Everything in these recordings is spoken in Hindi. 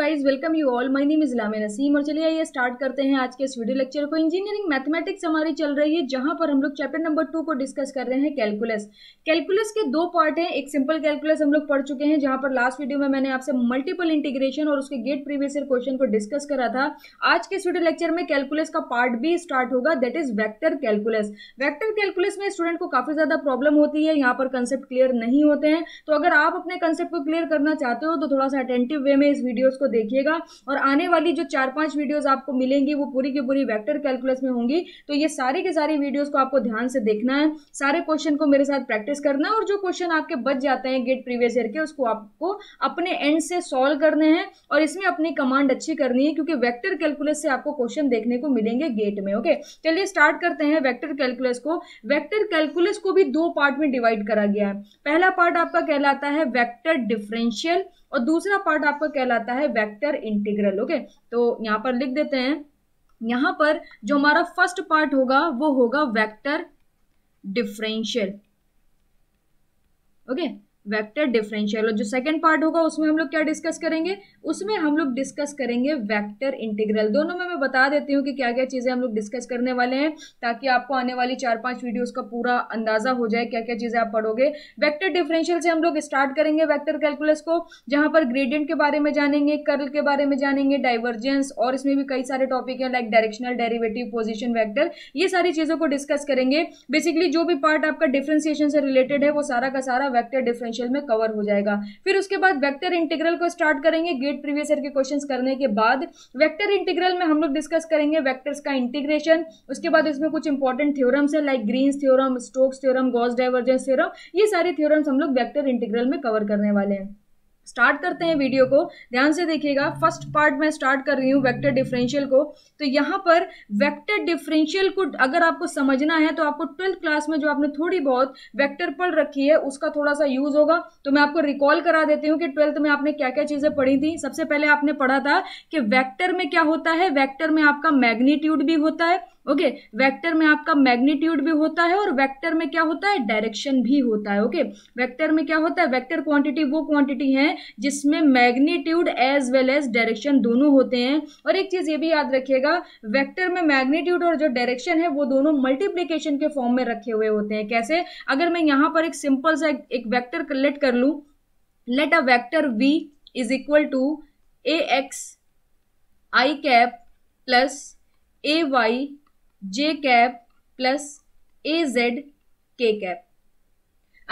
Guys welcome you all my name is लामे नसीम और चलिए आइए स्टार्ट करते हैं आज के इस वीडियो लेक्चर को इंजीनियरिंग मैथमेटिक्स हमारी चल रही है जहां पर हम लोग चैप्टर नंबर टू को डिस्कस कर रहे हैं कैलकुलस कैलकुलस के दो पार्ट हैं एक सिंपल कैलकुलस हम लोग पढ़ चुके हैं जहां पर लास्ट वीडियो में मैंने आपसे मल्टीपल इंटीग्रेशन और उसके गेट प्रीवियस क्वेश्चन को डिस्कस करा था आज के इस वीडियो लेक्चर में कैलकुलस का पार्ट भी स्टार्ट होगा that is vector calculus vector calculus में स्टूडेंट को काफ़ी ज़्यादा प्रॉब्लम होती है यहाँ पर कंसेप्ट क्लियर नहीं होते हैं तो अगर आप अपने कंसेप्ट को क्लियर करना चाहते हो तो थोड़ा सा अटेंटिव वे में इस वीडियो को देखिएगा और आने वाली जो चार पांच वीडियोस आपको मिलेंगी वो पूरी की पूरी वेक्टर कैलकुलस में होंगी तो ये सारे के सारे वीडियोस को आपको ध्यान से देखना है सारे क्वेश्चन को मेरे साथ प्रैक्टिस करना है और जो क्वेश्चन आपके बच जाते हैं गेट प्रीवियस ईयर के उसको आपको अपने एंड से सॉल्व करने हैं और इसमें अपनी कमांड अच्छी करनी है क्योंकि वैक्टर कैलकुलस से आपको क्वेश्चन देखने को मिलेंगे गेट में ओके चलिए स्टार्ट करते हैं वैक्टर कैलकुलस को वैक्टर कैलकुलस को भी दो पार्ट में डिवाइड करा गया है पहला पार्ट आपका कहलाता है वैक्टर डिफरेंशियल और दूसरा पार्ट आपका कहलाता है वेक्टर इंटीग्रल ओके तो यहाँ पर लिख देते हैं यहाँ पर जो हमारा फर्स्ट पार्ट होगा वो होगा vector differential okay vector differential और जो सेकंड पार्ट होगा उसमें हम लोग क्या डिस्कस करेंगे उसमें हम लोग डिस्कस करेंगे वेक्टर इंटीग्रल दोनों में मैं बता देती हूँ कि क्या क्या चीज़ें हम लोग डिस्कस करने वाले हैं ताकि आपको आने वाली चार पांच वीडियोस का पूरा अंदाजा हो जाए क्या क्या चीज़ें आप पढ़ोगे वैक्टर डिफरेंशियल से हम लोग स्टार्ट करेंगे वैक्टर कैलकुलस को जहाँ पर ग्रेडियंट के बारे में जानेंगे कर्ल के बारे में जानेंगे डाइवर्जेंस और इसमें भी कई सारे टॉपिक हैं like directional derivative position vector ये सारी चीज़ों को डिस्कस करेंगे बेसिकली जो भी पार्ट आपका डिफ्रेंसिएशन से रिलेटेड है वो सारा का सारा वैक्टर डिफरेंस डिफरेंशियल में कवर हो जाएगा फिर उसके बाद वेक्टर इंटीग्रल को स्टार्ट करेंगे गेट प्रीवियस ईयर के क्वेश्चंस करने के बाद वेक्टर इंटीग्रल में हम लोग डिस्कस करेंगे वेक्टर्स का इंटीग्रेशन उसके बाद इसमें कुछ इंपॉर्टेंट थ्योरम्स है like Green's theorem Stokes theorem Gauss divergence theorem ये सारे थ्योरम्स हम लोग वेक्टर इंटीग्रल में कवर करने वाले हैं स्टार्ट करते हैं वीडियो को ध्यान से देखिएगा फर्स्ट पार्ट में स्टार्ट कर रही हूँ वेक्टर डिफरेंशियल को तो यहाँ पर वेक्टर डिफरेंशियल को अगर आपको समझना है तो आपको ट्वेल्थ क्लास में जो आपने थोड़ी बहुत वेक्टर पढ़ रखी है उसका थोड़ा सा यूज होगा तो मैं आपको रिकॉल करा देती हूँ कि ट्वेल्थ में आपने क्या क्या चीजें पढ़ी थी सबसे पहले आपने पढ़ा था कि वैक्टर में क्या होता है वैक्टर में आपका मैग्नीट्यूड भी होता है ओके वेक्टर में आपका मैग्नीट्यूड भी होता है और वेक्टर में क्या होता है डायरेक्शन भी होता है ओके okay? वेक्टर में क्या होता है वेक्टर क्वांटिटी वो क्वांटिटी है जिसमें magnitude as well as direction दोनों होते हैं और एक चीज ये भी याद रखिएगा वेक्टर में मैग्नीट्यूड और जो डायरेक्शन है वो दोनों मल्टीप्लीकेशन के फॉर्म में रखे हुए होते हैं कैसे अगर मैं यहाँ पर एक सिंपल सा एक वैक्टर कलेक्ट कर लू let a vector V is equal to A X I cap plus A Y J cap plus A Z K cap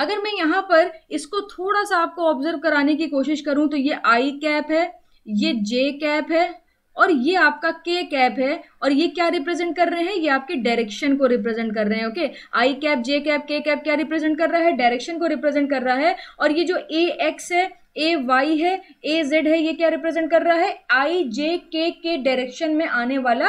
अगर मैं यहां पर इसको थोड़ा सा आपको ऑब्जर्व कराने की कोशिश करूं तो ये आई कैप है ये जे कैप है और ये आपका के कैप है और ये क्या रिप्रेजेंट कर रहे हैं ये आपके डायरेक्शन को रिप्रेजेंट कर रहे हैं okay I cap J cap K cap क्या रिप्रेजेंट कर रहा है डायरेक्शन को रिप्रेजेंट कर रहा है और ये जो ए एक्स है ए वाई है ए जेड है ये क्या रिप्रेजेंट कर रहा है आई जे के के डायरेक्शन में आने वाला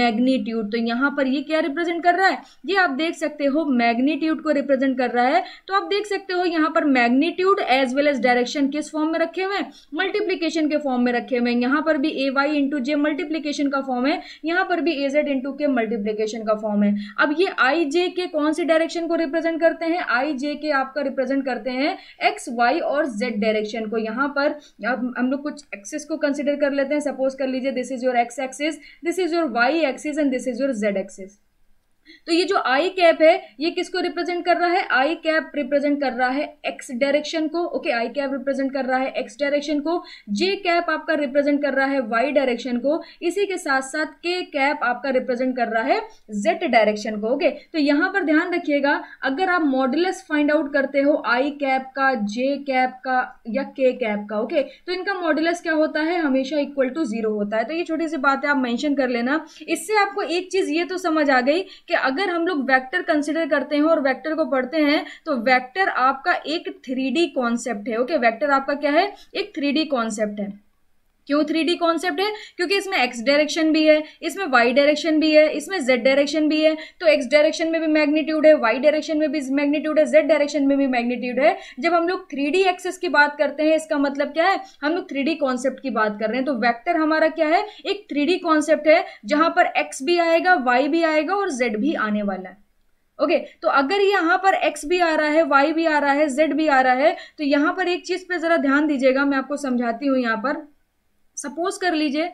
मैग्नीट्यूड तो यहाँ पर ये क्या रिप्रेजेंट कर रहा है ये आप देख सकते हो मैग्नीट्यूड को रिप्रेजेंट कर रहा है तो आप देख सकते हो यहाँ पर magnitude as well as direction किस फॉर्म में रखे हुए हैं मल्टीप्लीकेशन के फॉर्म में रखे हुए हैं यहाँ पर भी A Y into J multiplication का फॉर्म है यहाँ पर भी A Z into K multiplication का फॉर्म है अब ये आई जे के कौन से डायरेक्शन को रिप्रेजेंट करते हैं आई जे के आपका रिप्रेजेंट करते हैं एक्स वाई और जेड डायरेक्शन देखो तो यहाँ पर अब हम लोग कुछ एक्सेस को कंसिडर कर लेते हैं सपोज कर लीजिए this is your X axis this is your Y axis and this is your Z axis तो ये जो आई कैप है ये किसको रिप्रेजेंट कर रहा है आई कैप रिप्रेजेंट कर रहा है एक्स डायरेक्शन को ओके आई कैप रिप्रेजेंट कर रहा है एक्स डायरेक्शन को जे कैप आपका रिप्रेजेंट कर रहा है वाई डायरेक्शन को इसी के साथ साथ के कैप आपका रिप्रेजेंट कर रहा है जेड डायरेक्शन को ओके okay? तो यहां पर ध्यान रखिएगा अगर आप मॉडुलस फाइंड आउट करते हो आई कैप का जे कैप का या के कैप का ओके okay? तो इनका मॉडुलस क्या होता है हमेशा इक्वल टू जीरो होता है तो ये छोटी सी बात है आप मैंशन कर लेना इससे आपको एक चीज ये तो समझ आ गई कि अगर हम लोग वेक्टर कंसिडर करते हैं और वेक्टर को पढ़ते हैं तो वेक्टर आपका एक थ्री कॉन्सेप्ट है ओके वैक्टर वेक्टर आपका क्या है एक थ्री कॉन्सेप्ट है क्यों थ्री कॉन्सेप्ट है क्योंकि इसमें एक्स डायरेक्शन भी है इसमें वाई डायरेक्शन भी है इसमें जेड डायरेक्शन भी है तो एक्स डायरेक्शन में भी मैग्नीट्यूड है वाई डायरेक्शन में भी मैग्नीट्यूड है जेड डायरेक्शन में भी मैग्नीट्यूड है जब हम लोग थ्री एक्सेस की बात करते हैं इसका मतलब क्या है हम लोग थ्री कॉन्सेप्ट की बात कर रहे हैं तो वैक्टर हमारा क्या है एक थ्री कॉन्सेप्ट है जहां पर एक्स भी आएगा वाई भी आएगा और जेड भी आने वाला है ओके okay, तो अगर यहां पर x भी आ रहा है y भी आ रहा है z भी आ रहा है तो यहां पर एक चीज़ पे ज़रा ध्यान दीजिएगा मैं आपको समझाती हूँ यहां पर सपोज कर लीजिए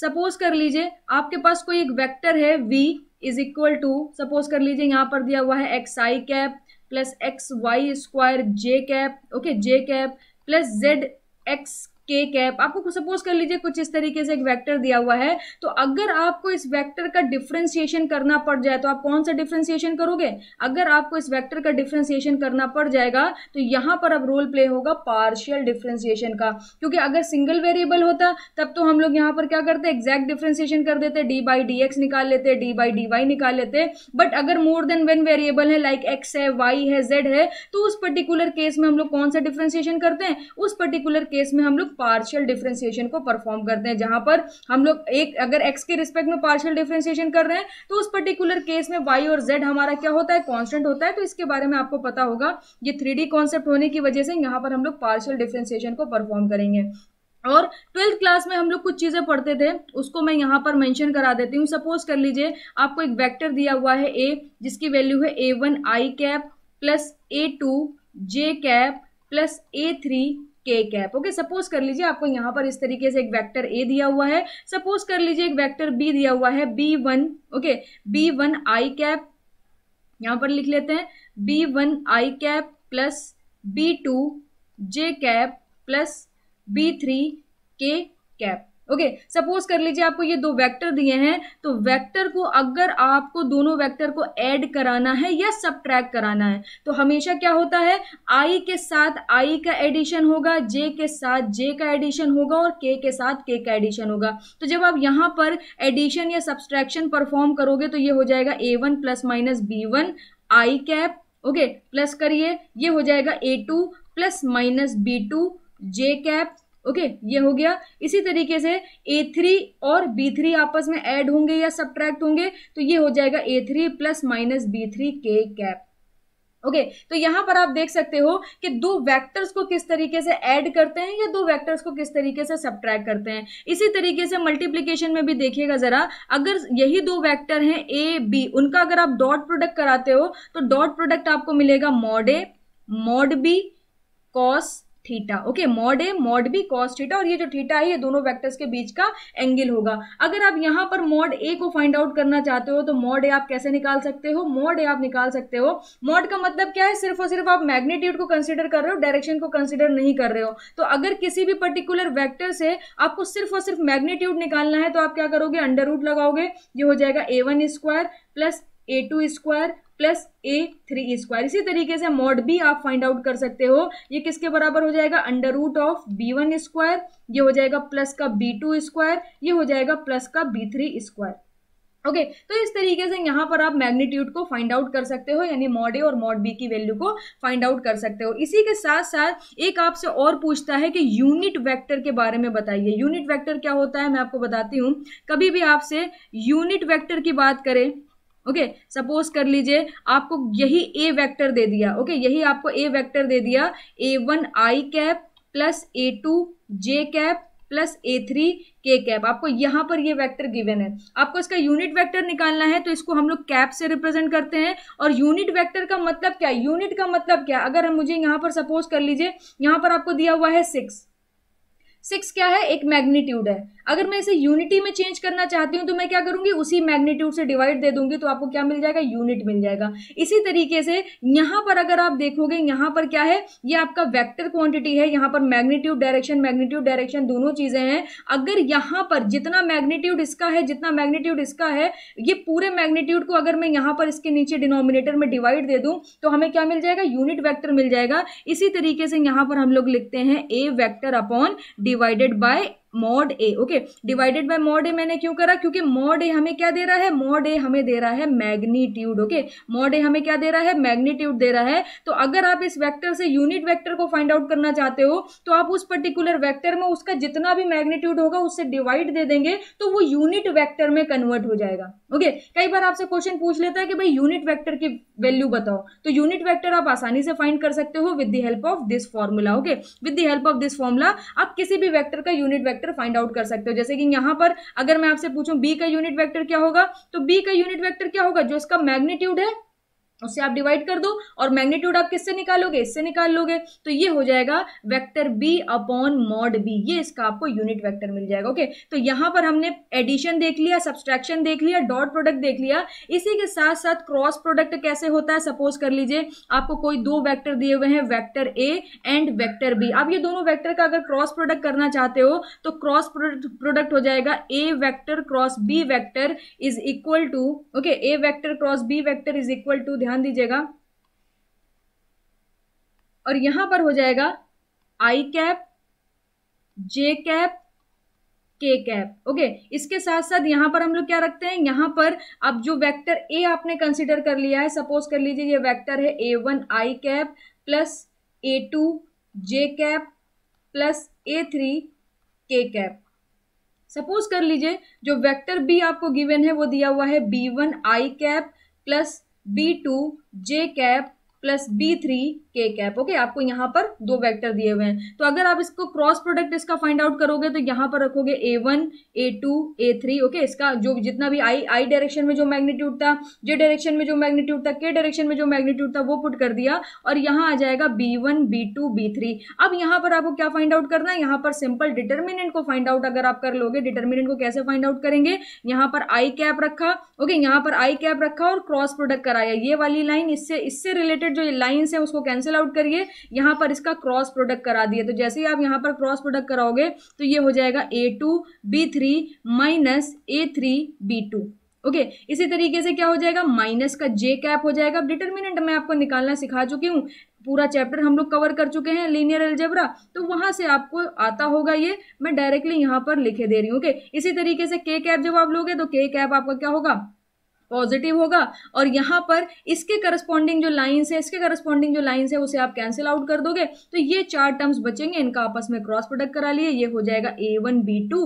सपोज कर लीजिए आपके पास कोई एक वेक्टर है v is equal to suppose कर लीजिए यहां पर दिया हुआ है X I cap plus X Y square J cap okay J cap plus Z X K cap आपको सपोज कर लीजिए कुछ इस तरीके से एक वेक्टर दिया हुआ है तो अगर आपको इस वेक्टर का डिफ्रेंसिएशन करना पड़ जाए तो आप कौन सा डिफ्रेंसिएशन करोगे अगर आपको इस वेक्टर का डिफ्रेंसिएशन करना पड़ जाएगा तो यहां पर अब रोल प्ले होगा पार्शियल डिफ्रेंसिएशन का क्योंकि अगर सिंगल वेरिएबल होता तब तो हम लोग यहाँ पर क्या करते एग्जैक्ट डिफ्रेंसिएशन कर देते डी बाई डी एक्स निकाल लेते डी बाई डी वाई निकाल लेते बट अगर मोर देन वन वेरिएबल है लाइक एक्स है वाई है जेड है तो उस पर्टिकुलर केस में हम लोग कौन सा डिफ्रेंसिएशन करते हैं उस पर्टिकुलर केस में हम लोग पार्शियल डिफ्रेंसिएशन को परफॉर्म करते हैं जहां पर हम लोग एक अगर एक्स के रिस्पेक्ट में पार्शियल डिफ्रेंसिएशन कर रहे हैं तो उस पर्टिकुलर केस में वाई और जेड हमारा क्या होता है कॉन्स्टेंट होता है तो इसके बारे में आपको पता होगा ये थ्री कॉन्सेप्ट होने की वजह से यहाँ पर हम लोग पार्शियल डिफ्रेंसिएशन को परफॉर्म करेंगे और ट्वेल्थ क्लास में हम लोग कुछ चीज़ें पढ़ते थे उसको मैं यहाँ पर मेंशन करा देती हूँ सपोज कर लीजिए आपको एक वेक्टर दिया हुआ है ए जिसकी वैल्यू है A one I cap plus A two J cap plus A three K cap okay suppose कर लीजिए आपको यहाँ पर इस तरीके से एक वेक्टर ए दिया हुआ है सपोज कर लीजिए एक वेक्टर बी दिया हुआ है B one okay B one I cap यहां पर लिख लेते हैं B one I cap plus B two J cap plus B three K cap okay okay, suppose कर लीजिए आपको ये दो वेक्टर दिए हैं तो वेक्टर को अगर आपको दोनों वेक्टर को ऐड कराना है या सब कराना है तो हमेशा क्या होता है आई के साथ आई का एडिशन होगा जे के साथ जे का एडिशन होगा और के के साथ के का एडिशन होगा तो जब आप यहां पर एडिशन या सब्सट्रैक्शन परफॉर्म करोगे तो ये हो जाएगा A one plus minus B one I cap okay plus करिए ये हो जाएगा A two plus minus B two J cap okay ये हो गया इसी तरीके से ए थ्री और बी थ्री आपस में ऐड होंगे या सब्ट्रैक्ट होंगे तो ये हो जाएगा A three plus minus B three K cap okay okay, तो यहां पर आप देख सकते हो कि दो वेक्टर्स को किस तरीके से ऐड करते हैं या दो वेक्टर्स को किस तरीके से सब्ट्रैक्ट करते हैं इसी तरीके से मल्टीप्लीकेशन में भी देखिएगा जरा अगर यही दो वेक्टर हैं ए बी उनका अगर आप डॉट प्रोडक्ट कराते हो तो डॉट प्रोडक्ट आपको मिलेगा mod A mod B cos theta okay mod A mod B cos theta और ये जो थीटा है ये दोनों वेक्टर्स के बीच का एंगल होगा अगर आप यहाँ पर मॉड ए को फाइंड आउट करना चाहते हो तो मॉड ए आप कैसे निकाल सकते हो मॉड ए आप निकाल सकते हो मॉड का मतलब क्या है सिर्फ और सिर्फ आप मैग्नीट्यूड को कंसिडर कर रहे हो डायरेक्शन को कंसिडर नहीं कर रहे हो तो अगर किसी भी पर्टिकुलर वैक्टर से आपको सिर्फ और सिर्फ मैग्नीट्यूड निकालना है तो आप क्या करोगे अंडर रूट लगाओगे ये हो जाएगा A one square plus A two square plus A three square इसी तरीके से मॉड बी आप फाइंड आउट कर सकते हो ये किसके बराबर हो जाएगा under root of B one square ये हो जाएगा प्लस का बी टू स्क्वायर ये हो जाएगा प्लस का B three square okay okay, तो इस तरीके से यहाँ पर आप मैग्नीट्यूड को फाइंड आउट कर सकते हो यानी मॉड ए और मॉड बी की वैल्यू को फाइंड आउट कर सकते हो इसी के साथ साथ एक आपसे और पूछता है कि यूनिट वेक्टर के बारे में बताइए यूनिट वेक्टर क्या होता है मैं आपको बताती हूँ कभी भी आपसे यूनिट वेक्टर की बात करें ओके सपोज कर लीजिए आपको यही ए वेक्टर दे दिया ओके okay? यही आपको ए वेक्टर दे दिया A one I cap plus A two J cap plus A three K cap आपको यहाँ पर ये वेक्टर गिवन है आपको इसका यूनिट वेक्टर निकालना है तो इसको हम लोग कैप से रिप्रेजेंट करते हैं और यूनिट वेक्टर का मतलब क्या है यूनिट का मतलब क्या अगर हम मुझे यहाँ पर सपोज कर लीजिए यहां पर आपको दिया हुआ है सिक्स सिक्स क्या है एक मैग्नीट्यूड है अगर मैं इसे यूनिटी में चेंज करना चाहती हूँ तो मैं क्या करूंगी उसी मैग्नीट्यूड से डिवाइड दे दूंगी तो आपको क्या मिल जाएगा यूनिट मिल जाएगा इसी तरीके से यहाँ पर अगर आप देखोगे यहाँ पर क्या है ये आपका वेक्टर क्वांटिटी है यहाँ पर मैग्नीट्यूड डायरेक्शन मैग्नीट्यूड डायरेक्शन दोनों चीज़ें हैं अगर यहाँ पर जितना मैग्नीट्यूड इसका है जितना मैग्नीट्यूड इसका है ये पूरे मैग्नीट्यूड को अगर मैं यहाँ पर इसके नीचे डिनोमिनेटर में डिवाइड दे दूँ तो हमें क्या मिल जाएगा यूनिट वैक्टर मिल जाएगा इसी तरीके से यहाँ पर हम लोग लिखते हैं A vector upon divided by mod A okay divided by mod A मैंने क्यों करा क्योंकि मॉड ए हमें क्या दे रहा है मॉड ए हमें दे रहा है मैग्नीट्यूड ओके मॉड ए हमें क्या दे रहा है मैग्नीट्यूड दे रहा है तो अगर आप इस वेक्टर से यूनिट वेक्टर को फाइंड आउट करना चाहते हो तो आप उस पर्टिकुलर वेक्टर में उसका जितना भी मैग्नीट्यूड होगा उससे डिवाइड दे देंगे तो वो यूनिट वैक्टर में कन्वर्ट हो जाएगा ओके कई बार आपसे क्वेश्चन पूछ लेता है कि भाई यूनिट वैक्टर की वैल्यू बताओ तो यूनिट वैक्टर आप आसानी से फाइंड कर सकते हो with the help of this formula okay with the help of this formula आप किसी भी वैक्टर का unit vector vector find out कर सकते हो जैसे कि यहां पर अगर मैं आपसे पूछूं बी का यूनिट वेक्टर क्या होगा तो बी का यूनिट वेक्टर क्या होगा जो इसका मैग्नीट्यूड है उससे आप डिवाइड कर दो और मैग्नीट्यूड आप किससे निकालोगे इससे निकाल लोगे तो ये हो जाएगा vector B upon mod B ये इसका आपको यूनिट वेक्टर मिल जाएगा ओके तो यहां पर हमने एडिशन देख लिया सब्सट्रैक्शन देख लिया डॉट प्रोडक्ट देख लिया इसी के साथ साथ क्रॉस प्रोडक्ट कैसे होता है सपोज कर लीजिए आपको कोई दो वैक्टर दिए हुए हैं vector A and vector B आप ये दोनों वैक्टर का अगर क्रॉस प्रोडक्ट करना चाहते हो तो क्रॉस प्रोडक्ट हो जाएगा A vector cross B vector is equal to okay A vector cross B vector is equal to ध्यान ध्यान दीजिएगा और यहां पर हो जाएगा I cap J cap K cap okay इसके साथ साथ यहां पर हम लोग क्या रखते हैं यहां पर अब जो वेक्टर ए आपने कंसीडर कर लिया है सपोज कर लीजिए ये वेक्टर है A one I cap plus A two J cap plus A three K cap suppose कर लीजिए जो वेक्टर बी आपको गिवन है वो दिया हुआ है B one I cap plus B two J cap plus B three K cap okay आपको यहाँ पर दो वेक्टर दिए हुए हैं तो अगर आप इसको क्रॉस प्रोडक्ट इसका फाइंड आउट करोगे तो यहाँ पर रखोगे A one A two A three okay इसका जो जितना भी आई आई डायरेक्शन में जो मैग्नीट्यूड था जे डायरेक्शन में जो मैग्नीट्यूड था के डायरेक्शन में जो मैग्नीट्यूड था वो पुट कर दिया और यहाँ आ जाएगा B one B two B three अब यहाँ पर आपको क्या फाइंड आउट करना है यहाँ पर सिंपल डिटर्मिनेंट को फाइंड आउट अगर आप कर लोगे डिटर्मिनेंट को कैसे फाइंड आउट करेंगे यहाँ पर आई कैप रखा ओके यहाँ पर आई कैप रखा और क्रॉस प्रोडक्ट कराया ये वाली लाइन इससे इससे रिलेटेड रिलेटेड जो लाइन है उसको कैंसिल आउट करिए यहां पर इसका क्रॉस प्रोडक्ट करा दिए तो जैसे ही आप यहां पर क्रॉस प्रोडक्ट कराओगे तो ये हो जाएगा A two B three minus A three B two okay okay, इसी तरीके से क्या हो जाएगा माइनस का जे कैप हो जाएगा डिटरमिनेंट मैं आपको निकालना सिखा चुकी हूँ पूरा चैप्टर हम लोग कवर कर चुके हैं लीनियर एल्जेब्रा तो वहां से आपको आता होगा ये मैं डायरेक्टली यहाँ पर लिखे दे रही हूँ ओके okay? इसी तरीके से के कैप जब आप लोगे तो के कैप आपका क्या होगा पॉजिटिव होगा और यहाँ पर इसके करस्पॉन्डिंग जो लाइन्स है इसके करस्पॉन्डिंग जो लाइन्स है उसे आप कैंसिल आउट कर दोगे तो ये चार टर्म्स बचेंगे इनका आपस में क्रॉस प्रोडक्ट करा लिए ये हो जाएगा A one B two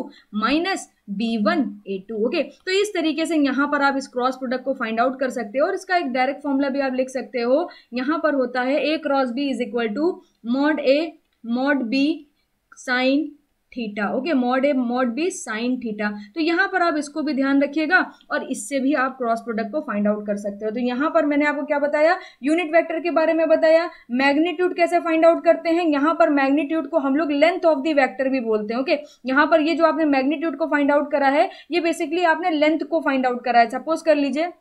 minus B one A two okay तो इस तरीके से यहाँ पर आप इस क्रॉस प्रोडक्ट को फाइंड आउट कर सकते हो और इसका एक डायरेक्ट फॉर्मूला भी आप लिख सकते हो यहाँ पर होता है A cross B is equal to mod A mod B sine theta okay mod A mod B sine theta तो यहाँ पर आप इसको भी ध्यान रखिएगा और इससे भी आप क्रॉस प्रोडक्ट को फाइंड आउट कर सकते हो तो यहाँ पर मैंने आपको क्या बताया यूनिट वेक्टर के बारे में बताया मैग्नीट्यूड कैसे फाइंड आउट करते हैं यहाँ पर मैग्नीट्यूड को हम लोग लेंथ ऑफ द वैक्टर भी बोलते हैं ओके यहाँ पर ये जो आपने मैग्नीट्यूड को फाइंड आउट करा है ये बेसिकली आपने लेंथ को फाइंड आउट करा है सपोज कर लीजिए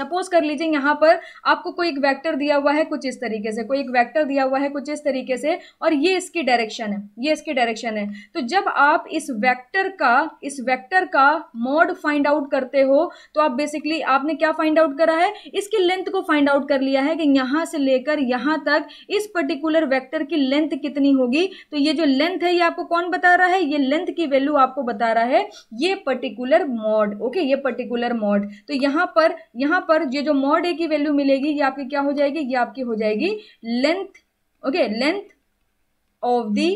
सपोज कर लीजिए यहाँ पर आपको कोई एक वैक्टर दिया हुआ है कुछ इस तरीके से कोई एक वैक्टर दिया हुआ है कुछ इस तरीके से और ये इसकी डायरेक्शन है ये इसकी डायरेक्शन है तो जब आप इस वैक्टर का इस वैक्टर का मोड फाइंड आउट करते हो तो आप बेसिकली आपने क्या फाइंड आउट करा है इसकी लेंथ को फाइंड आउट कर लिया है कि यहाँ से लेकर यहाँ तक इस पर्टिकुलर वैक्टर की लेंथ कितनी होगी तो ये जो लेंथ है ये आपको कौन बता रहा है ये लेंथ की वैल्यू आपको बता रहा है ये पर्टिकुलर मॉड ओके ये पर्टिकुलर मॉड तो यहाँ पर यहाँ पर ये जो मॉड ए की वैल्यू मिलेगी ये आपकी क्या हो जाएगी ये आपकी हो जाएगी length okay length of the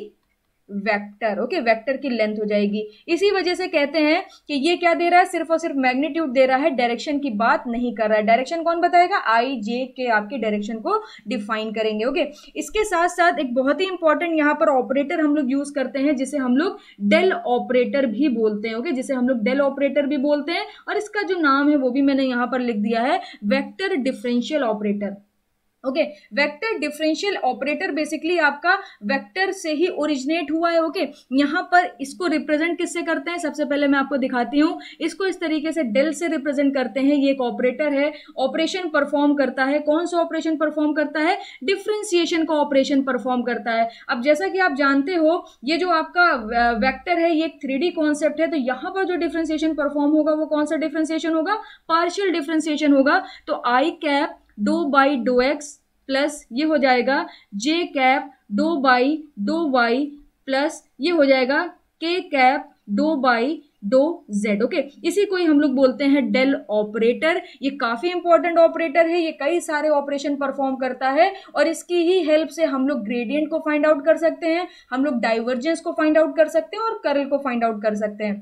vector okay vector की लेंथ हो जाएगी इसी वजह से कहते हैं कि ये क्या दे रहा है सिर्फ और सिर्फ मैग्नीट्यूड दे रहा है डायरेक्शन की बात नहीं कर रहा है डायरेक्शन कौन बताएगा आई जे के आपके डायरेक्शन को डिफाइन करेंगे ओके इसके साथ साथ एक बहुत ही इंपॉर्टेंट यहाँ पर ऑपरेटर हम लोग यूज करते हैं जिसे हम लोग डेल ऑपरेटर भी बोलते हैं ओके okay? जिसे हम लोग डेल ऑपरेटर भी बोलते हैं और इसका जो नाम है वो भी मैंने यहाँ पर लिख दिया है vector differential operator okay vector differential operator basically आपका वेक्टर से ही ओरिजिनेट हुआ है ओके okay? यहां पर इसको रिप्रेजेंट किससे करते हैं सबसे पहले मैं आपको दिखाती हूँ इसको इस तरीके से डेल से रिप्रेजेंट करते हैं ये एक ऑपरेटर है ऑपरेशन परफॉर्म करता है कौन सा ऑपरेशन परफॉर्म करता है डिफ्रेंसिएशन का ऑपरेशन परफॉर्म करता है अब जैसा कि आप जानते हो ये जो आपका वैक्टर है ये एक थ्री कॉन्सेप्ट है तो यहां पर जो डिफ्रेंसिएशन परफॉर्म होगा वो कौन सा डिफ्रेंसिएशन होगा पार्शियल डिफ्रेंसिएशन होगा तो I cap do by do X plus ये हो जाएगा J cap do by do Y plus ये हो जाएगा K cap do by do Z okay इसी को ही हम लोग बोलते हैं डेल ऑपरेटर ये काफ़ी इंपॉर्टेंट ऑपरेटर है ये कई सारे ऑपरेशन परफॉर्म करता है और इसकी ही हेल्प से हम लोग ग्रेडियंट को फाइंड आउट कर सकते हैं हम लोग डाइवर्जेंस को फाइंड आउट कर सकते हैं और करल को फाइंड आउट कर सकते हैं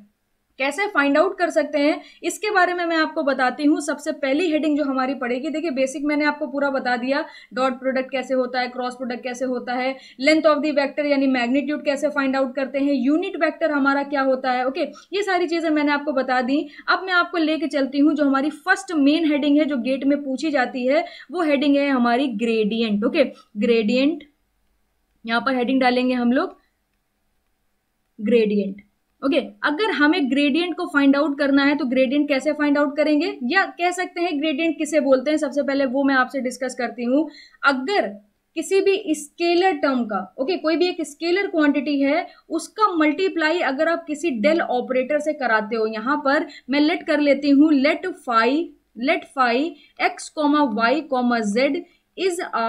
कैसे फाइंड आउट कर सकते हैं इसके बारे में मैं आपको बताती हूँ सबसे पहली हेडिंग जो हमारी पड़ेगी देखिए बेसिक मैंने आपको पूरा बता दिया डॉट प्रोडक्ट कैसे होता है क्रॉस प्रोडक्ट कैसे होता है लेंथ ऑफ दी वैक्टर यानी मैग्नीट्यूड कैसे फाइंड आउट करते हैं यूनिट वैक्टर हमारा क्या होता है ओके ये सारी चीज़ें मैंने आपको बता दी अब मैं आपको लेके चलती हूँ जो हमारी फर्स्ट मेन हेडिंग है जो गेट में पूछी जाती है वो हेडिंग है हमारी ग्रेडियंट ओके ग्रेडियंट यहां पर हेडिंग डालेंगे हम लोग ग्रेडियंट ओके okay, अगर हमें ग्रेडियंट को फाइंड आउट करना है तो ग्रेडियंट कैसे फाइंड आउट करेंगे या कह सकते हैं ग्रेडियंट किसे बोलते हैं सबसे पहले वो मैं आपसे डिस्कस करती हूं अगर किसी भी स्केलर टर्म का ओके okay, कोई भी एक स्केलर क्वांटिटी है उसका मल्टीप्लाई अगर आप किसी डेल ऑपरेटर से कराते हो यहां पर मैं लेट कर लेती हूँ let five let five X comma Y comma Z is a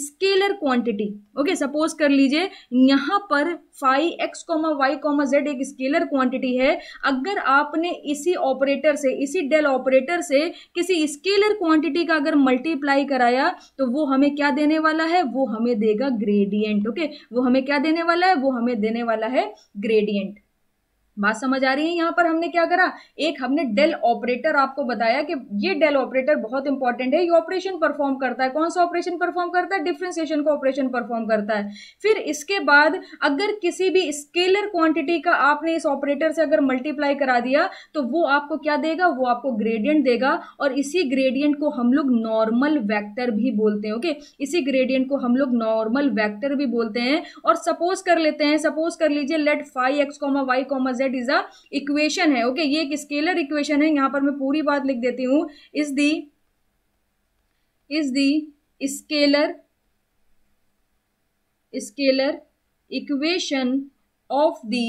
scalar quantity okay suppose कर लीजिए यहाँ पर five X comma Y comma Z एक स्केलर क्वांटिटी है अगर आपने इसी ऑपरेटर से इसी डेल ऑपरेटर से किसी स्केलर क्वांटिटी का अगर मल्टीप्लाई कराया तो वो हमें क्या देने वाला है वो हमें देगा ग्रेडियंट ओके okay? वो हमें क्या देने वाला है वो हमें देने वाला है ग्रेडियंट बात समझ आ रही है यहाँ पर हमने क्या करा एक हमने डेल ऑपरेटर आपको बताया कि ये डेल ऑपरेटर बहुत इंपॉर्टेंट है ये ऑपरेशन परफॉर्म करता है कौन सा ऑपरेशन परफॉर्म करता है डिफ्रेंसिएशन का ऑपरेशन परफॉर्म करता है फिर इसके बाद अगर किसी भी स्केलर क्वांटिटी का आपने इस ऑपरेटर से अगर मल्टीप्लाई करा दिया तो वो आपको क्या देगा वो आपको ग्रेडियंट देगा और इसी ग्रेडियंट को हम लोग नॉर्मल वैक्टर भी बोलते हैं ओके इसी ग्रेडियंट को हम लोग नॉर्मल वैक्टर भी बोलते हैं और सपोज कर लेते हैं सपोज कर लीजिए let five X comma Y comma Z is a equation है ओके okay? ये एक स्केलर इक्वेशन है यहां पर मैं पूरी बात लिख देती हूं is the is the scalar scalar equation of the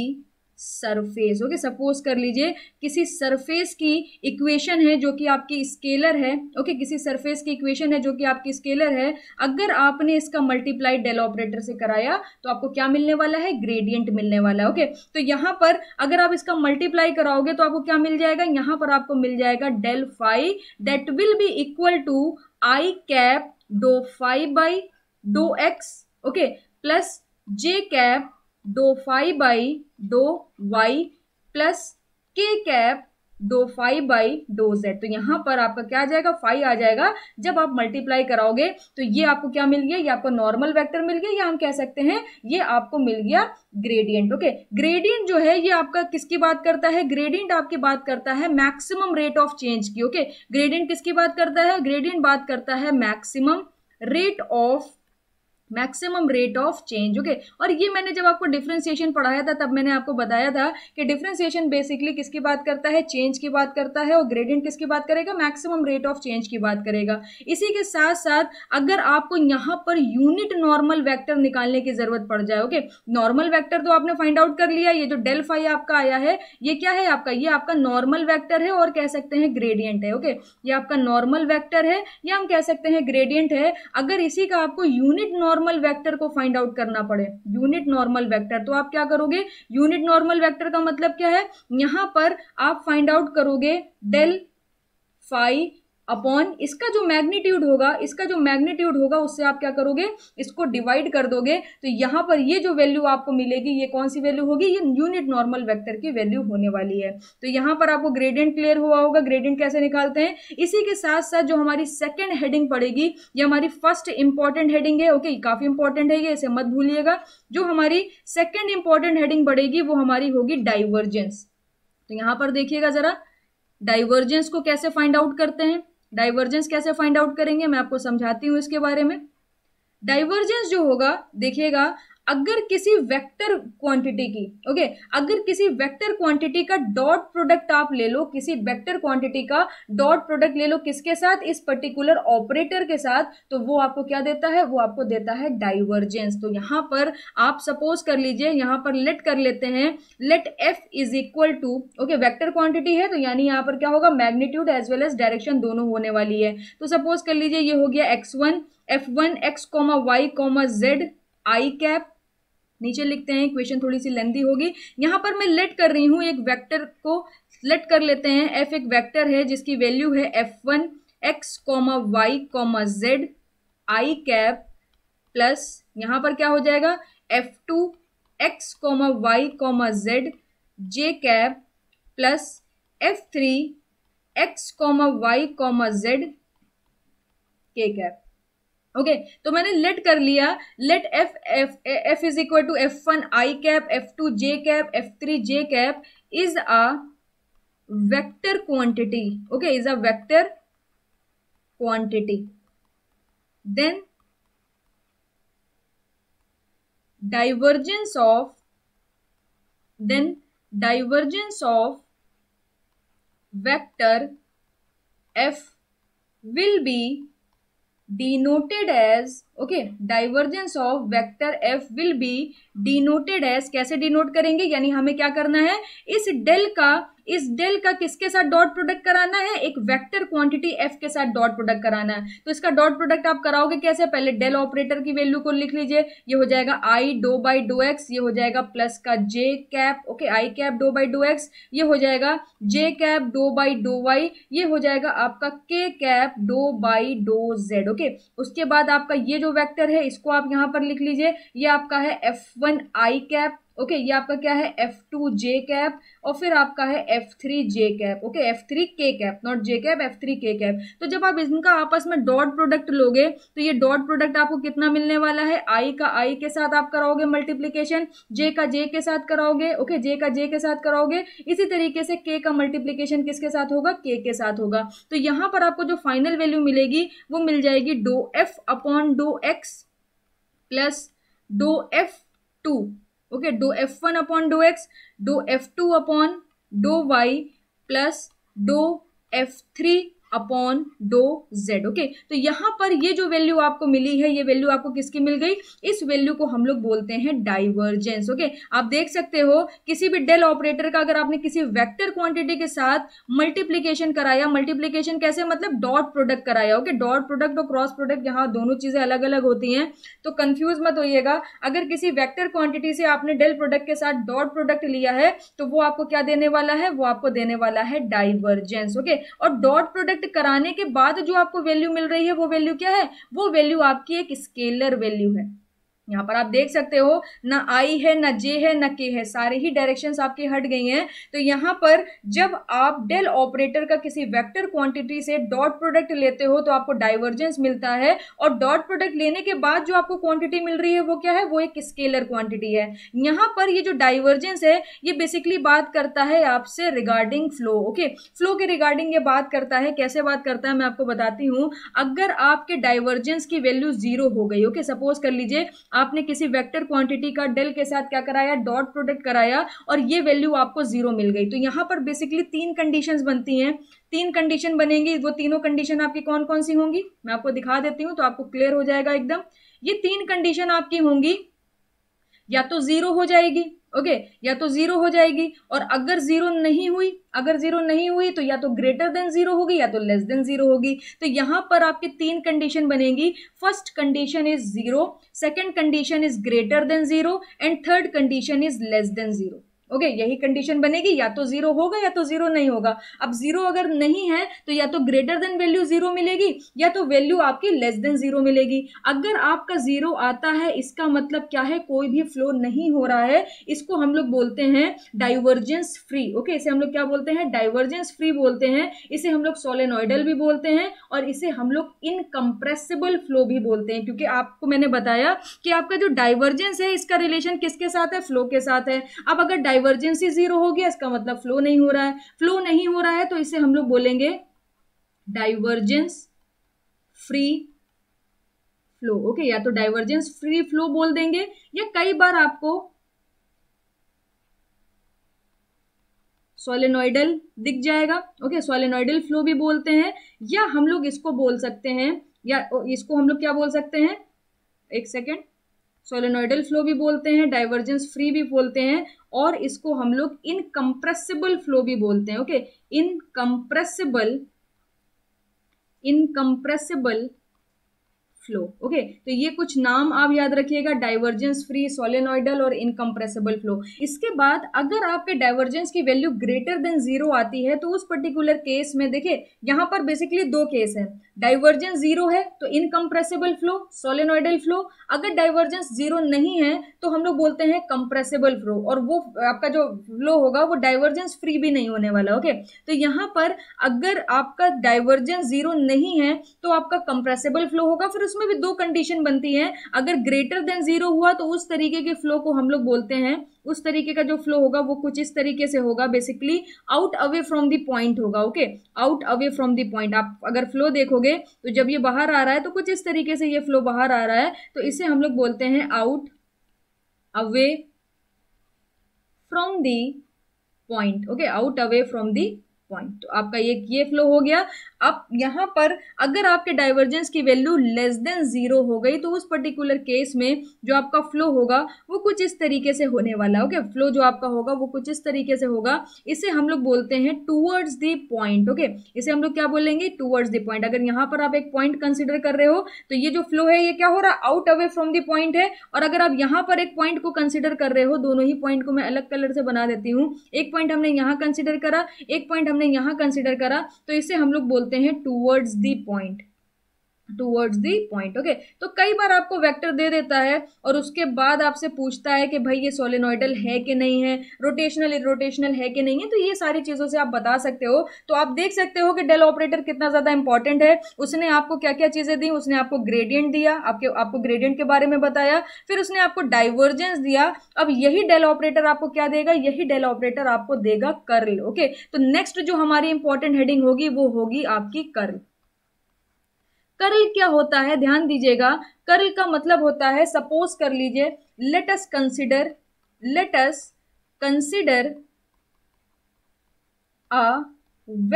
surface okay suppose कर लीजिए किसी सरफेस की इक्वेशन है जो कि आपकी स्केलर है ओके okay, किसी सरफेस की इक्वेशन है जो कि आपकी स्केलर है अगर आपने इसका मल्टीप्लाई डेल ऑपरेटर से कराया तो आपको क्या मिलने वाला है ग्रेडियंट मिलने वाला है okay? ओके तो यहां पर अगर आप इसका मल्टीप्लाई कराओगे तो आपको क्या मिल जाएगा यहां पर आपको मिल जाएगा del five that will be equal to I cap do five by do X okay plus J cap do five by do Y plus K cap do five by do Z तो यहां पर आपका क्या आ जाएगा फाइव आ जाएगा जब आप मल्टीप्लाई कराओगे तो ये आपको क्या मिल गया ये आपको नॉर्मल वेक्टर मिल गया या हम कह सकते हैं ये आपको मिल गया ग्रेडियंट ओके ग्रेडियंट जो है ये आपका किसकी बात करता है ग्रेडियंट आपकी बात करता है मैक्सिमम रेट ऑफ चेंज की ओके ग्रेडियंट किसकी बात करता है ग्रेडियंट बात करता है maximum rate of maximum rate of change okay और ये मैंने जब आपको डिफ्रेंसिएशन पढ़ाया था तब मैंने आपको बताया था कि डिफ्रेंसिएशन बेसिकली किसकी बात करता है चेंज की बात करता है और ग्रेडियंट किसकी बात करेगा मैक्सिमम रेट ऑफ चेंज की बात करेगा इसी के साथ साथ अगर आपको यहाँ पर यूनिट नॉर्मल वैक्टर निकालने की जरूरत पड़ जाए ओके नॉर्मल वैक्टर तो आपने फाइंड आउट कर लिया ये जो डेल फाइव आपका आया है ये क्या है आपका ये आपका नॉर्मल वैक्टर है और कह सकते हैं ग्रेडियंट है ओके ये आपका नॉर्मल वैक्टर है या हम कह सकते हैं ग्रेडियंट है अगर इसी का आपको यूनिट नॉर्मल नॉर्मल वेक्टर को फाइंड आउट करना पड़े यूनिट नॉर्मल वेक्टर तो आप क्या करोगे यूनिट नॉर्मल वेक्टर का मतलब क्या है यहां पर आप फाइंड आउट करोगे डेल फाइव अपॉन इसका जो मैग्नीट्यूड होगा इसका जो मैग्नीट्यूड होगा उससे आप क्या करोगे इसको डिवाइड कर दोगे तो यहां पर ये जो वैल्यू आपको मिलेगी ये कौन सी वैल्यू होगी ये यूनिट नॉर्मल वेक्टर की वैल्यू होने वाली है तो यहां पर आपको ग्रेडियंट क्लियर हुआ होगा ग्रेडियंट कैसे निकालते हैं इसी के साथ साथ जो हमारी सेकेंड हेडिंग पड़ेगी ये हमारी फर्स्ट इंपॉर्टेंट हेडिंग है ओके काफी इंपॉर्टेंट है ये इसे मत भूलिएगा जो हमारी सेकेंड इंपॉर्टेंट हेडिंग पड़ेगी वो हमारी होगी डाइवर्जेंस तो यहां पर देखिएगा जरा डाइवर्जेंस को कैसे फाइंड आउट करते हैं डाइवर्जेंस कैसे फाइंड आउट करेंगे मैं आपको समझाती हूँ इसके बारे में डाइवर्जेंस जो होगा देखिएगा अगर किसी वेक्टर क्वांटिटी की ओके अगर किसी वेक्टर क्वांटिटी का डॉट प्रोडक्ट आप ले लो किसी वेक्टर क्वांटिटी का डॉट प्रोडक्ट ले लो किसके साथ इस पर्टिकुलर ऑपरेटर के साथ तो वो आपको क्या देता है वो आपको देता है डाइवर्जेंस तो यहां पर आप सपोज कर लीजिए यहां पर लेट कर लेते हैं let F is equal to okay vector quantity है तो यानी यहां पर क्या होगा magnitude as well as direction दोनों होने वाली है तो सपोज कर लीजिए ये हो गया X one F one X comma Y comma Z I cap नीचे लिखते हैं इक्वेशन थोड़ी सी लेंदी होगी यहाँ पर मैं लेट कर रही हूँ एक वेक्टर को लेट कर लेते हैं एफ एक वेक्टर है जिसकी वैल्यू है F one X comma Y comma Z I cap plus यहाँ पर क्या हो जाएगा F two X comma Y comma Z J cap plus F three X comma Y comma Z K cap okay okay, तो मैंने लेट कर लिया let F F F is equal to F one I cap F two J cap F three J cap is a vector quantity okay is a vector quantity then divergence of then divergence of vector F will be denoted as okay divergence of vector f will be denoted as कैसे denote करेंगे यानी हमें क्या करना है इस del का इस डेल का किसके साथ डॉट प्रोडक्ट कराना है एक वेक्टर क्वांटिटी एफ के साथ डॉट प्रोडक्ट कराना है तो इसका डॉट प्रोडक्ट आप कराओगे कैसे पहले डेल ऑपरेटर की वैल्यू को लिख लीजिए ये हो जाएगा I do by do X ये हो जाएगा प्लस का J cap okay I cap do by do X ये हो जाएगा J cap do by do Y ये हो जाएगा आपका K cap do by do Z okay उसके बाद आपका ये जो वैक्टर है इसको आप यहाँ पर लिख लीजिए ये आपका है F one I cap okay ये आपका क्या है एफ टू जे कैप और फिर आपका है F three J cap okay F three K cap not J cap F three K cap तो जब आप इनका आपस में डॉट प्रोडक्ट लोगे तो ये डॉट प्रोडक्ट आपको कितना मिलने वाला है आई का आई के साथ आप कराओगे मल्टीप्लीकेशन जे का जे के साथ कराओगे ओके जे का जे के साथ कराओगे इसी तरीके से के का मल्टीप्लीकेशन किसके साथ होगा के के साथ होगा तो यहाँ पर आपको जो फाइनल वैल्यू मिलेगी वो मिल जाएगी do F upon do X plus do F two okay do F one upon do X do F two upon do Y plus do F three upon do Z okay तो यहां पर ये जो वैल्यू आपको मिली है ये वैल्यू आपको किसकी मिल गई इस वैल्यू को हम लोग बोलते हैं डाइवर्जेंस ओके आप देख सकते हो किसी भी डेल ऑपरेटर का अगर आपने किसी वेक्टर क्वांटिटी के साथ मल्टीप्लीकेशन कराया मल्टीप्लीकेशन कैसे मतलब डॉट प्रोडक्ट कराया ओके डॉट प्रोडक्ट और क्रॉस प्रोडक्ट यहाँ दोनों चीजें अलग अलग होती हैं तो कंफ्यूज मत होइएगा अगर किसी वेक्टर क्वांटिटी से आपने डेल प्रोडक्ट के साथ डॉट प्रोडक्ट लिया है तो वो आपको क्या देने वाला है वो आपको देने वाला है डाइवर्जेंस ओके और डॉट प्रोडक्ट कंस्ट्रक्ट कराने के बाद जो आपको वैल्यू मिल रही है वो वैल्यू क्या है वो वैल्यू आपकी एक स्केलर वैल्यू है यहाँ पर आप देख सकते हो ना आई है ना जे है ना के है सारे ही डायरेक्शंस आपके हट गई हैं तो यहाँ पर जब आप डेल ऑपरेटर का किसी वेक्टर क्वांटिटी से डॉट प्रोडक्ट लेते हो तो आपको डाइवर्जेंस मिलता है और डॉट प्रोडक्ट लेने के बाद जो आपको क्वांटिटी मिल रही है वो क्या है वो एक स्केलर क्वांटिटी है यहाँ पर ये जो डाइवर्जेंस है ये बेसिकली बात करता है आपसे रिगार्डिंग फ्लो ओके फ्लो के रिगार्डिंग ये बात करता है कैसे बात करता है मैं आपको बताती हूँ अगर आपके डाइवर्जेंस की वैल्यू जीरो हो गई ओके सपोज कर लीजिए आपने किसी वेक्टर क्वांटिटी का डेल के साथ क्या कराया डॉट प्रोडक्ट कराया और ये वैल्यू आपको जीरो मिल गई तो यहाँ पर बेसिकली तीन कंडीशन बनती हैं तीन कंडीशन बनेंगी वो तीनों कंडीशन आपकी कौन कौन सी होंगी मैं आपको दिखा देती हूँ तो आपको क्लियर हो जाएगा एकदम ये तीन कंडीशन आपकी होंगी या तो जीरो हो जाएगी ओके या तो जीरो हो जाएगी और अगर जीरो नहीं हुई अगर जीरो नहीं हुई तो या तो ग्रेटर देन जीरो होगी या तो लेस देन जीरो होगी तो यहां पर आपके तीन कंडीशन बनेगी first condition is zero second condition is greater than zero and third condition is less than zero okay यही कंडीशन बनेगी या तो जीरो होगा या तो जीरो नहीं होगा अब जीरो अगर नहीं है तो या तो ग्रेटर देन वैल्यू जीरो मिलेगी या तो वैल्यू आपकी लेस देन जीरो मिलेगी अगर आपका जीरो आता है इसका मतलब क्या है कोई भी फ्लो नहीं हो रहा है इसको हम लोग बोलते हैं डाइवर्जेंस फ्री ओके इसे हम लोग क्या बोलते हैं डाइवर्जेंस फ्री बोलते हैं इसे हम लोग सोलेनोइडल भी बोलते हैं और इसे हम लोग इनकम्प्रेसिबल फ्लो भी बोलते हैं क्योंकि आपको मैंने बताया कि आपका जो डाइवर्जेंस है इसका रिलेशन किसके साथ है फ्लो के साथ है अब अगर डाइवर्जेंस डाइवर्जेंसी जीरो हो गया इसका मतलब फ्लो नहीं हो रहा है फ्लो नहीं हो रहा है तो इसे हम लोग बोलेंगे डाइवर्जेंस फ्री फ्लो ओके या तो डाइवर्जेंस फ्री फ्लो बोल देंगे या कई बार आपको सोलेनोइडल दिख जाएगा ओके सोलेनोइडल फ्लो भी बोलते हैं या हम लोग इसको बोल सकते हैं या इसको हम लोग क्या बोल सकते हैं एक सेकेंड सोलोनोइडल फ्लो भी बोलते हैं डाइवर्जेंस फ्री भी बोलते हैं और इसको हम लोग इनकम्प्रेसिबल फ्लो भी बोलते हैं okay incompressible incompressible flow okay तो ये कुछ नाम आप याद रखिएगा डाइवर्जेंस फ्री सोलेनोइडल और इनकम्प्रेसिबल फ्लो इसके बाद अगर आपके डाइवर्जेंस की वैल्यू ग्रेटर देन जीरो आती है तो उस पर्टिकुलर केस में देखिए यहां पर बेसिकली दो केस है डाइवर्जेंस जीरो है तो इनकम्प्रेसिबल फ्लो सोलेनोइडल फ्लो अगर डाइवर्जेंस जीरो नहीं है तो हम लोग बोलते हैं कंप्रेसिबल फ्लो और वो आपका जो फ्लो होगा वो डाइवर्जेंस फ्री भी नहीं होने वाला ओके तो यहां पर अगर आपका डाइवर्जेंस जीरो नहीं है तो आपका कंप्रेसिबल फ्लो होगा फिर उसमें भी दो कंडीशन बनती है अगर ग्रेटर देन जीरो हुआ तो उस तरीके के फ्लो को हम लोग बोलते हैं उस तरीके का जो फ्लो होगा वो कुछ इस तरीके से होगा basically out away from the point होगा okay out away from the point आप अगर फ्लो देखोगे तो जब ये बाहर आ रहा है तो कुछ इस तरीके से ये फ्लो बाहर आ रहा है तो इसे हम लोग बोलते हैं out away from the point okay out away from the point तो आपका ये ये फ्लो हो गया अब यहाँ पर अगर आपके डाइवर्जेंस की वैल्यू लेस देन ज़ीरो हो गई तो उस पर्टिकुलर केस में जो आपका फ्लो होगा वो कुछ इस तरीके से होने वाला है ओके फ्लो जो आपका होगा वो कुछ इस तरीके से होगा इसे हम लोग बोलते हैं टूवर्ड्स दी पॉइंट ओके इसे हम लोग क्या बोलेंगे टूवर्ड्स दी पॉइंट अगर यहाँ पर आप एक पॉइंट कंसिडर कर रहे हो तो ये जो फ्लो है ये क्या हो रहा है out away from the point है और अगर आप यहाँ पर एक पॉइंट को कंसिडर कर रहे हो दोनों ही पॉइंट को मैं अलग कलर से बना देती हूँ एक पॉइंट हमने यहाँ कंसिडर करा एक पॉइंट हमने यहाँ कंसिडर करा तो इसे हम लोग बोलते होते हैं towards the point towards the point okay तो कई बार आपको वेक्टर दे देता है और उसके बाद आपसे पूछता है कि भाई ये सोलिनोइडल है कि नहीं है रोटेशनल इोटेशनल है कि नहीं है तो ये सारी चीज़ों से आप बता सकते हो तो आप देख सकते हो कि डेल ऑपरेटर कितना ज़्यादा इंपॉर्टेंट है उसने आपको क्या क्या चीज़ें दी उसने आपको ग्रेडियंट दिया आपके आपको ग्रेडियंट के बारे में बताया फिर उसने आपको डाइवर्जेंस दिया अब यही डेल ऑपरेटर आपको क्या देगा यही डेल ऑपरेटर आपको देगा कर्ल ओके तो नेक्स्ट जो हमारी इंपॉर्टेंट हेडिंग होगी वो होगी आपकी कर्ल कर्ल क्या होता है ध्यान दीजिएगा कर्ल का मतलब होता है सपोज कर लीजिए let's consider let's consider a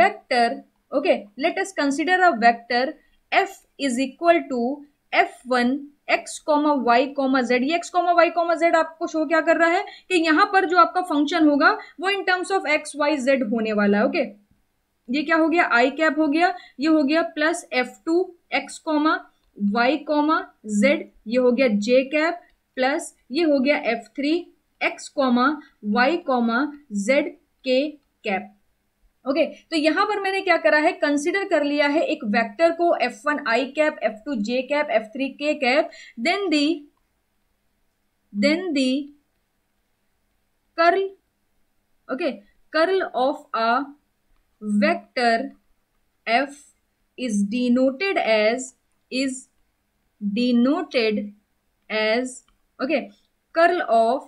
vector okay let's consider a vector F is equal to F one X comma Y comma Z ये X comma Y comma Z आपको शो क्या कर रहा है कि यहां पर जो आपका फंक्शन होगा वो in terms of X Y Z होने वाला है ओके okay? ये क्या हो गया आई कैप हो गया ये हो गया plus F two X comma Y comma Z ये हो गया जे कैप प्लस ये हो गया F three X comma Y comma Z K cap okay okay, तो यहां पर मैंने क्या करा है कंसिडर कर लिया है एक वेक्टर को F one I cap F two J cap F three K cap then the then the curl okay curl of a vector f is denoted as is denoted as okay curl of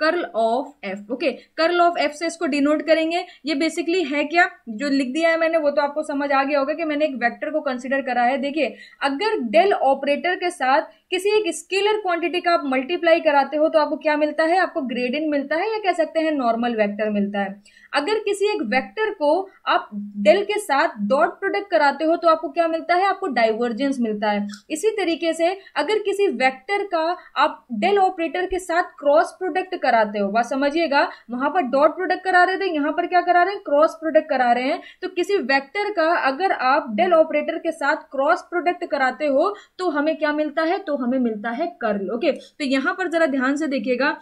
curl of F okay curl of F से इसको डिनोट करेंगे ये बेसिकली है क्या जो लिख दिया है मैंने वो तो आपको समझ आ गया होगा कि मैंने एक वेक्टर को कंसिडर करा है देखिए अगर डेल ऑपरेटर के साथ किसी एक स्केलर क्वांटिटी का आप मल्टीप्लाई कराते हो तो आपको क्या मिलता है आपको ग्रेडियंट मिलता है या कह सकते हैं नॉर्मल वेक्टर मिलता है अगर किसी एक वेक्टर को आप डेल के साथ डॉट प्रोडक्ट कराते हो तो आपको क्या मिलता है आपको डाइवर्जेंस मिलता है इसी तरीके से अगर किसी वेक्टर का आप डेल ऑपरेटर के साथ क्रॉस प्रोडक्ट कराते हो वह समझिएगा वहां पर डॉट प्रोडक्ट करा रहे थे यहां पर क्या करा रहे हैं क्रॉस प्रोडक्ट करा रहे हैं तो किसी वैक्टर का अगर आप डेल ऑपरेटर के साथ क्रॉस प्रोडक्ट कराते हो तो हमें क्या मिलता है तो हमें मिलता है कर्ल ओके तो यहां पर जरा ध्यान से देखिएगा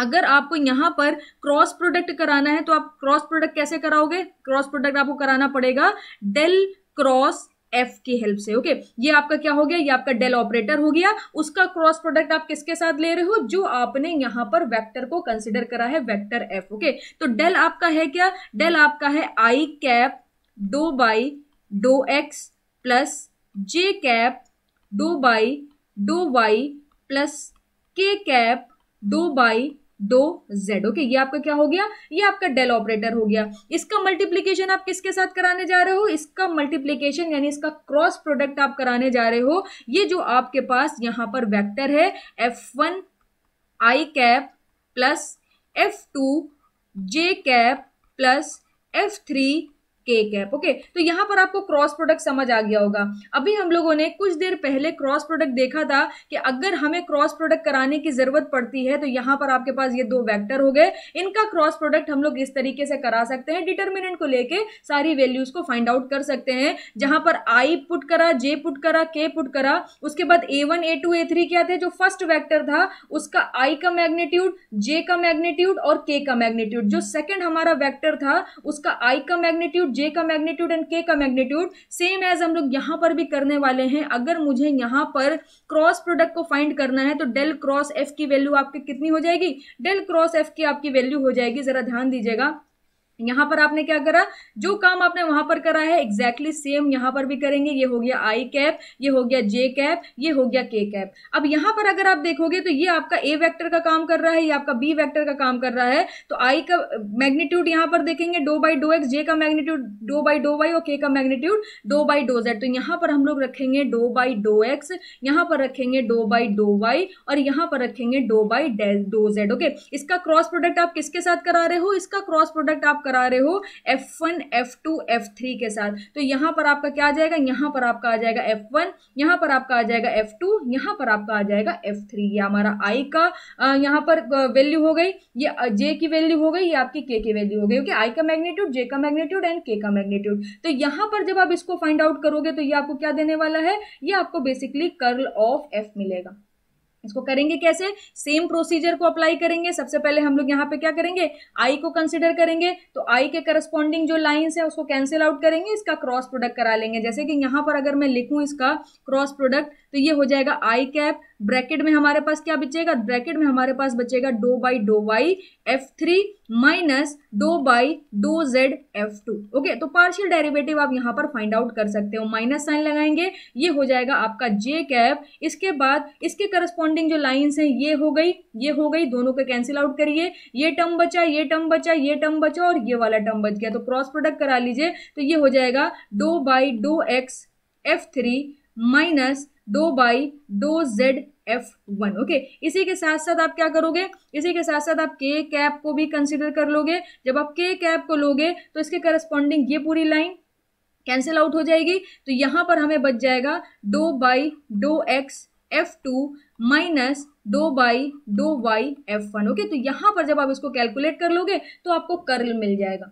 अगर आपको यहां पर क्रॉस प्रोडक्ट कराना है तो आप क्रॉस प्रोडक्ट कैसे कराओगे क्रॉस प्रोडक्ट आपको कराना पड़ेगा डेल क्रॉस F की हेल्प से ओके ये आपका क्या हो गया ये आपका डेल ऑपरेटर हो गया उसका क्रॉस प्रोडक्ट आप किसके साथ ले रहे हो जो आपने यहां पर वेक्टर को कंसिडर करा है वेक्टर F ओके तो डेल आपका है क्या डेल आपका है I cap do by do X plus J cap do by do Y plus K cap do by do Z okay ये आपका क्या हो गया ये आपका डेल ऑपरेटर हो गया इसका मल्टीप्लीकेशन आप किसके साथ कराने जा रहे हो इसका मल्टीप्लीकेशन यानी इसका क्रॉस प्रोडक्ट आप कराने जा रहे हो ये जो आपके पास यहां पर वेक्टर है F one I cap plus F two J cap plus F three K cap okay तो यहाँ पर आपको क्रॉस प्रोडक्ट समझ आ गया होगा अभी हम लोगों ने कुछ देर पहले क्रॉस प्रोडक्ट देखा था कि अगर हमें क्रॉस प्रोडक्ट कराने की जरूरत पड़ती है तो यहाँ पर आपके पास ये दो वैक्टर हो गए इनका क्रॉस प्रोडक्ट हम लोग इस तरीके से करा सकते हैं डिटर्मिनेंट को लेकर सारी वैल्यूज को फाइंड आउट कर सकते हैं जहां पर आई पुट करा जे पुट करा के पुट करा उसके बाद A one A two A three क्या थे जो फर्स्ट वैक्टर था उसका आई का मैग्नीट्यूड जे का मैग्नीट्यूड और के का मैग्नीट्यूड जो सेकेंड हमारा वैक्टर था उसका आई का मैग्नीट्यूड जे का मैग्नीट्यूड एंड के का मैग्नीट्यूड सेम एज हम लोग यहाँ पर भी करने वाले हैं अगर मुझे यहाँ पर क्रॉस प्रोडक्ट को फाइंड करना है तो डेल क्रॉस एफ की वैल्यू आपकी कितनी हो जाएगी डेल क्रॉस एफ की आपकी वैल्यू हो जाएगी जरा ध्यान दीजिएगा यहाँ पर आपने क्या करा जो काम आपने वहां पर करा है एग्जैक्टली सेम यहाँ पर भी करेंगे ये हो गया आई कैप ये हो गया जे कैप ये हो गया के कैप अब यहाँ पर अगर आप देखोगे तो ये आपका ए वेक्टर का काम कर रहा है ये आपका बी वेक्टर का काम कर रहा है तो आई का मैग्नीट्यूड यहाँ पर देखेंगे do by do X J का magnitude do by do Y और के का magnitude do by do Z तो यहाँ पर हम लोग रखेंगे डो बाई डो एक्स यहाँ पर रखेंगे डो बाई डो वाई और यहाँ पर रखेंगे do by do Z okay इसका क्रॉस प्रोडक्ट आप किसके साथ करा रहे हो इसका क्रॉस प्रोडक्ट आप करा रहे हो F one F two F three के साथ तो यहां पर आपका क्या आ जाएगा यहां पर आपका आ जाएगा एफ वन यहां पर आपका आ जाएगा एफ टू यहां पर आपका आ जाएगा एफ थ्री ये हमारा आई का यहां पर वैल्यू हो गई ये जे की वैल्यू हो गई ये आपकी के की वैल्यू हो गई ओके आई का मैग्नीट्यूड जे का मैग्नीट्यूड एंड के का मैग्नीट्यूड तो यहां पर जब आप इसको फाइंड आउट करोगे तो ये आपको क्या देने वाला है ये आपको बेसिकली कर्ल ऑफ एफ मिलेगा इसको करेंगे कैसे सेम प्रोसीजर को अप्लाई करेंगे सबसे पहले हम लोग यहाँ पे क्या करेंगे आई को कंसिडर करेंगे तो आई के करस्पॉन्डिंग जो लाइन है उसको कैंसिल आउट करेंगे इसका क्रॉस प्रोडक्ट करा लेंगे जैसे कि यहाँ पर अगर मैं लिखूँ इसका क्रॉस प्रोडक्ट तो ये हो जाएगा आई कैप ब्रैकेट में हमारे पास क्या बचेगा ब्रैकेट में हमारे पास बचेगा do by do Y F three minus do by do Z F two okay तो पार्शियल डेरिवेटिव आप यहां पर फाइंड आउट कर सकते हो माइनस साइन लगाएंगे ये हो जाएगा आपका जे कैप इसके बाद इसके करस्पॉन्डिंग जो लाइंस हैं ये हो गई ये हो गई दोनों को कैंसिल आउट करिए ये टर्म बचा ये टर्म बचा ये टर्म बचा और ये वाला टर्म बच गया तो क्रॉस प्रोडक्ट करा लीजिए तो ये हो जाएगा do by do X F three minus do by do Z F one okay इसी के साथ साथ आप क्या करोगे इसी के साथ साथ आप के कैप को भी कंसिडर कर लोगे जब आप के कैप को लोगे तो इसके करस्पॉन्डिंग ये पूरी लाइन कैंसिल आउट हो जाएगी तो यहां पर हमें बच जाएगा do by do X F two minus do by do Y F one okay तो यहां पर जब आप इसको कैलकुलेट कर लोगे तो आपको कर्ल मिल जाएगा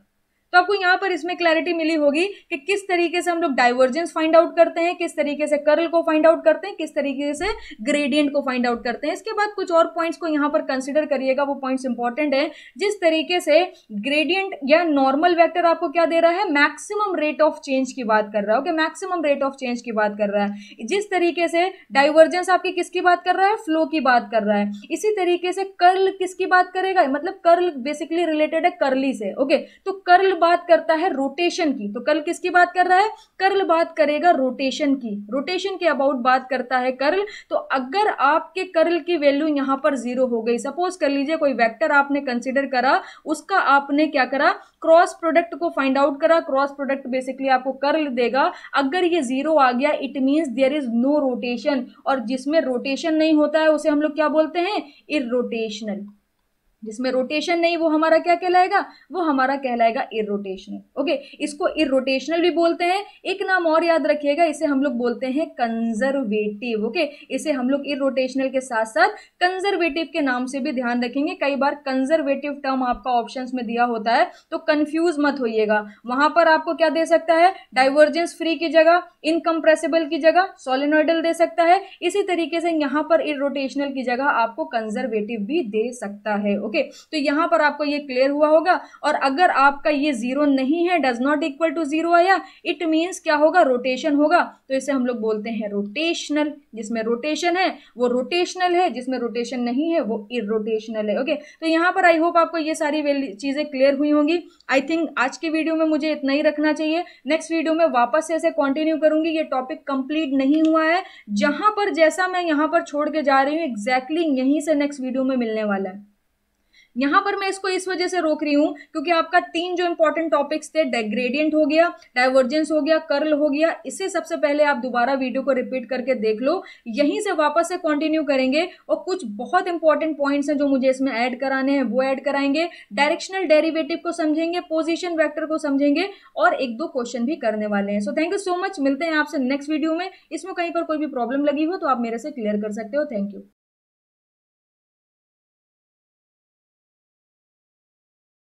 तो आपको यहाँ पर इसमें क्लैरिटी मिली होगी कि किस तरीके से हम लोग डाइवर्जेंस फाइंड आउट करते हैं किस तरीके से कर्ल को फाइंड आउट करते हैं किस तरीके से ग्रेडियंट को फाइंड आउट करते हैं इसके बाद कुछ और पॉइंट्स को यहाँ पर कंसिडर करिएगा वो पॉइंट्स इंपॉर्टेंट है जिस तरीके से ग्रेडियंट या नॉर्मल वैक्टर आपको क्या दे रहा है मैक्सिमम रेट ऑफ चेंज की बात कर रहा है okay maximum rate of change की बात कर रहा है जिस तरीके से डाइवर्जेंस आपकी किसकी बात कर रहा है फ्लो की बात कर रहा है इसी तरीके से कर्ल किसकी बात करेगा मतलब कर्ल बेसिकली रिलेटेड है कर्ली से ओके तो कर्ल बात करता है रोटेशन की तो कर्ल किसकी बात कर रहा है कर्ल बात करेगा रोटेशन की रोटेशन के अबाउट बात करता है कर्ल तो अगर आपके कर्ल की वैल्यू यहां पर जीरो हो गई सपोज कर लीजिए कोई वेक्टर आपने कंसिडर करा उसका आपने क्या करा क्रॉस प्रोडक्ट को फाइंड आउट करा क्रॉस प्रोडक्ट बेसिकली आपको कर्ल देगा अगर ये जीरो आ गया it means there is no rotation और जिसमें रोटेशन नहीं होता है उसे हम लोग क्या बोलते हैं रोटेशनल जिसमें रोटेशन नहीं वो हमारा क्या कहलाएगा वो हमारा कहलाएगा इरोटेशनल ओके इसको इरोटेशनल भी बोलते हैं एक नाम और याद रखिएगा इसे हम लोग बोलते हैं कंजर्वेटिव ओके इसे हम लोग इरोटेशनल के साथ साथ कंजर्वेटिव के नाम से भी ध्यान रखेंगे कई बार कंजर्वेटिव टर्म आपका ऑप्शन में दिया होता है तो कन्फ्यूज मत होइएगा वहां पर आपको क्या दे सकता है डाइवर्जेंस फ्री की जगह इनकम्प्रेसिबल की जगह सोलिनोइडल दे सकता है इसी तरीके से यहाँ पर इरोटेशनल की जगह आपको कंजर्वेटिव भी दे सकता है ओके ओके तो यहाँ पर आपको ये क्लियर हुआ होगा और अगर आपका ये जीरो नहीं है does not equal to zero आया इट मीन्स क्या होगा रोटेशन होगा तो इसे हम लोग बोलते हैं रोटेशनल जिसमें रोटेशन है वो रोटेशनल है जिसमें रोटेशन नहीं है वो इरोटेशनल है ओके तो यहाँ पर आई होप आपको ये सारी चीज़ें क्लियर हुई होंगी आई थिंक आज के वीडियो में मुझे इतना ही रखना चाहिए नेक्स्ट वीडियो में वापस से ऐसे कंटिन्यू करूंगी ये टॉपिक कंप्लीट नहीं हुआ है जहां पर जैसा मैं यहाँ पर छोड़ के जा रही हूँ एग्जैक्टली exactly यहीं से नेक्स्ट वीडियो में मिलने वाला है यहां पर मैं इसको इस वजह से रोक रही हूं क्योंकि आपका तीन जो इंपॉर्टेंट टॉपिक्स थे डेग्रेडियंट हो गया डाइवर्जेंस हो गया कर्ल हो गया इससे सबसे पहले आप दोबारा वीडियो को रिपीट करके देख लो यहीं से वापस से कंटिन्यू करेंगे और कुछ बहुत इंपॉर्टेंट पॉइंट्स हैं जो मुझे इसमें ऐड कराने हैं वो ऐड कराएंगे डायरेक्शनल डेरिवेटिव को समझेंगे पोजिशन वैक्टर को समझेंगे और एक दो क्वेश्चन भी करने वाले हैं so thank you so much मिलते हैं आपसे नेक्स्ट वीडियो में इसमें कहीं पर कोई भी प्रॉब्लम लगी हो तो आप मेरे से क्लियर कर सकते हो थैंक यू